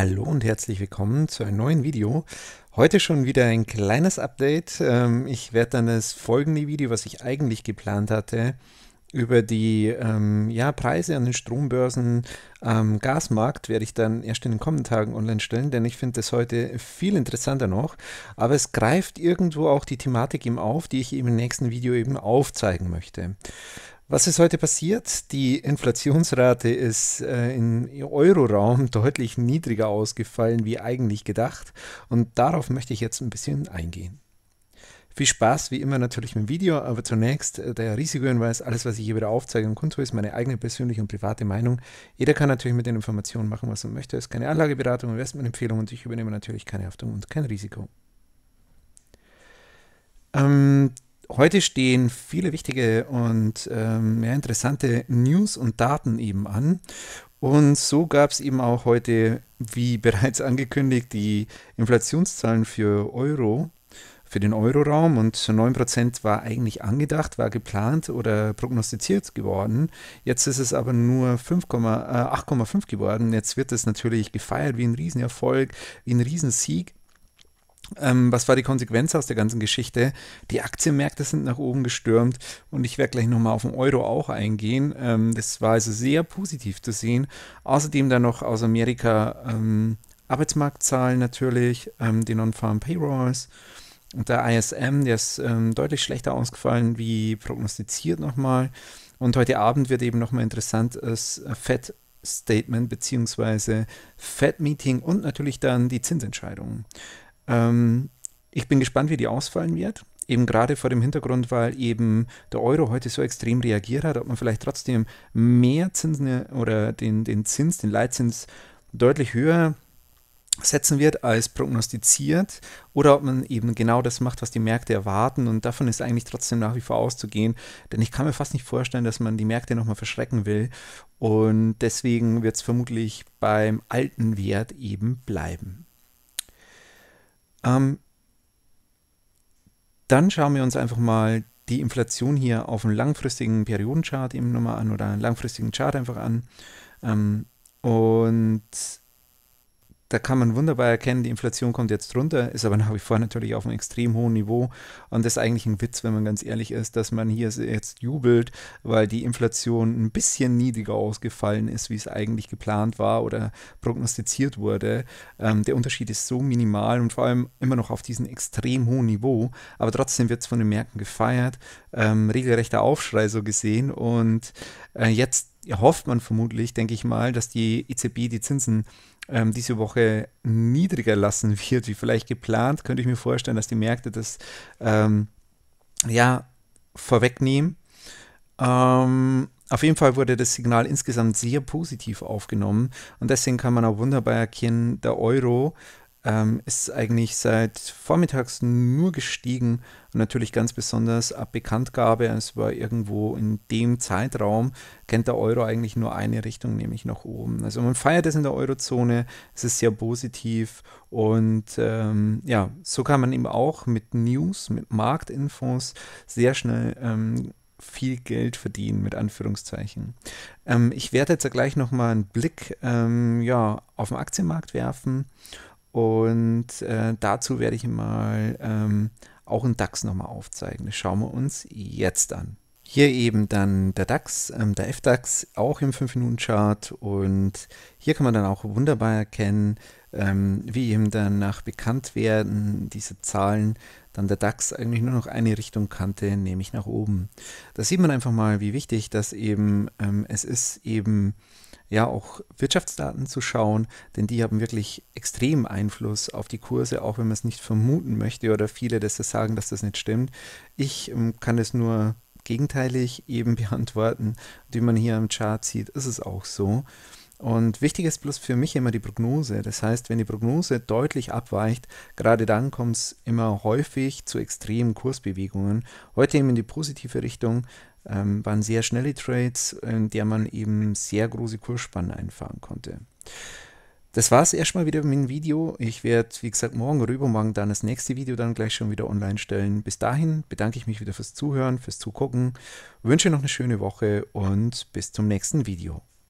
Hallo und herzlich willkommen zu einem neuen Video. Heute schon wieder ein kleines Update. Ähm, ich werde dann das folgende Video, was ich eigentlich geplant hatte, über die ähm, ja, Preise an den Strombörsen am ähm, Gasmarkt werde ich dann erst in den kommenden Tagen online stellen, denn ich finde das heute viel interessanter noch. Aber es greift irgendwo auch die Thematik eben auf, die ich eben im nächsten Video eben aufzeigen möchte. Was ist heute passiert? Die Inflationsrate ist äh, im Euroraum deutlich niedriger ausgefallen wie eigentlich gedacht und darauf möchte ich jetzt ein bisschen eingehen. Viel Spaß wie immer natürlich mit dem Video, aber zunächst äh, der Risikohinweis, alles was ich hier wieder aufzeige und Konto ist meine eigene persönliche und private Meinung. Jeder kann natürlich mit den Informationen machen, was er möchte, es ist keine Anlageberatung, Investmentempfehlung und ich übernehme natürlich keine Haftung und kein Risiko. Ähm, Heute stehen viele wichtige und ähm, ja, interessante News und Daten eben an. Und so gab es eben auch heute, wie bereits angekündigt, die Inflationszahlen für Euro, für den Euroraum. Und 9% war eigentlich angedacht, war geplant oder prognostiziert geworden. Jetzt ist es aber nur 8,5 äh, geworden. Jetzt wird es natürlich gefeiert wie ein Riesenerfolg, wie ein Riesensieg. Ähm, was war die Konsequenz aus der ganzen Geschichte? Die Aktienmärkte sind nach oben gestürmt und ich werde gleich nochmal auf den Euro auch eingehen. Ähm, das war also sehr positiv zu sehen. Außerdem dann noch aus Amerika ähm, Arbeitsmarktzahlen natürlich, ähm, die Non-Farm Payrolls und der ISM, der ist ähm, deutlich schlechter ausgefallen wie prognostiziert nochmal. Und heute Abend wird eben nochmal interessant, das Fed Statement bzw. Fed Meeting und natürlich dann die Zinsentscheidungen. Ähm, ich bin gespannt, wie die ausfallen wird. Eben gerade vor dem Hintergrund, weil eben der Euro heute so extrem reagiert hat, ob man vielleicht trotzdem mehr Zinsen äh, oder den, den Zins, den Leitzins deutlich höher setzen wird als prognostiziert oder ob man eben genau das macht, was die Märkte erwarten und davon ist eigentlich trotzdem nach wie vor auszugehen, denn ich kann mir fast nicht vorstellen, dass man die Märkte nochmal verschrecken will und deswegen wird es vermutlich beim alten Wert eben bleiben. Ähm, dann schauen wir uns einfach mal die Inflation hier auf einem langfristigen Periodenchart eben nochmal an oder einen langfristigen Chart einfach an. Ähm, und da kann man wunderbar erkennen, die Inflation kommt jetzt runter, ist aber nach wie vor natürlich auf einem extrem hohen Niveau. Und das ist eigentlich ein Witz, wenn man ganz ehrlich ist, dass man hier jetzt jubelt, weil die Inflation ein bisschen niedriger ausgefallen ist, wie es eigentlich geplant war oder prognostiziert wurde. Ähm, der Unterschied ist so minimal und vor allem immer noch auf diesem extrem hohen Niveau. Aber trotzdem wird es von den Märkten gefeiert. Ähm, regelrechter Aufschrei so gesehen. Und äh, jetzt hofft man vermutlich, denke ich mal, dass die EZB die Zinsen ähm, diese Woche niedriger lassen wird, wie vielleicht geplant. Könnte ich mir vorstellen, dass die Märkte das ähm, ja vorwegnehmen. Ähm, auf jeden Fall wurde das Signal insgesamt sehr positiv aufgenommen und deswegen kann man auch wunderbar erkennen, der Euro ähm, ist eigentlich seit vormittags nur gestiegen und natürlich ganz besonders ab Bekanntgabe, es war irgendwo in dem Zeitraum, kennt der Euro eigentlich nur eine Richtung, nämlich nach oben. Also man feiert es in der Eurozone, es ist sehr positiv und ähm, ja, so kann man eben auch mit News, mit Marktinfos sehr schnell ähm, viel Geld verdienen, mit Anführungszeichen. Ähm, ich werde jetzt gleich nochmal einen Blick ähm, ja, auf den Aktienmarkt werfen und äh, dazu werde ich mal ähm, auch einen DAX nochmal aufzeigen. Das schauen wir uns jetzt an. Hier eben dann der DAX, ähm, der FDAX, auch im 5-Minuten-Chart. Und hier kann man dann auch wunderbar erkennen, ähm, wie eben danach bekannt werden diese Zahlen dann der DAX eigentlich nur noch eine Richtung kannte, nämlich nach oben. Da sieht man einfach mal, wie wichtig das eben ähm, es ist, eben ja auch Wirtschaftsdaten zu schauen, denn die haben wirklich extremen Einfluss auf die Kurse, auch wenn man es nicht vermuten möchte oder viele das sagen, dass das nicht stimmt. Ich ähm, kann es nur gegenteilig eben beantworten. Wie man hier im Chart sieht, ist es auch so. Und wichtig ist bloß für mich immer die Prognose. Das heißt, wenn die Prognose deutlich abweicht, gerade dann kommt es immer häufig zu extremen Kursbewegungen. Heute eben in die positive Richtung ähm, waren sehr schnelle Trades, in der man eben sehr große Kursspannen einfahren konnte. Das war es erstmal wieder mit dem Video. Ich werde, wie gesagt, morgen oder übermorgen dann das nächste Video dann gleich schon wieder online stellen. Bis dahin bedanke ich mich wieder fürs Zuhören, fürs Zugucken, wünsche noch eine schöne Woche und bis zum nächsten Video.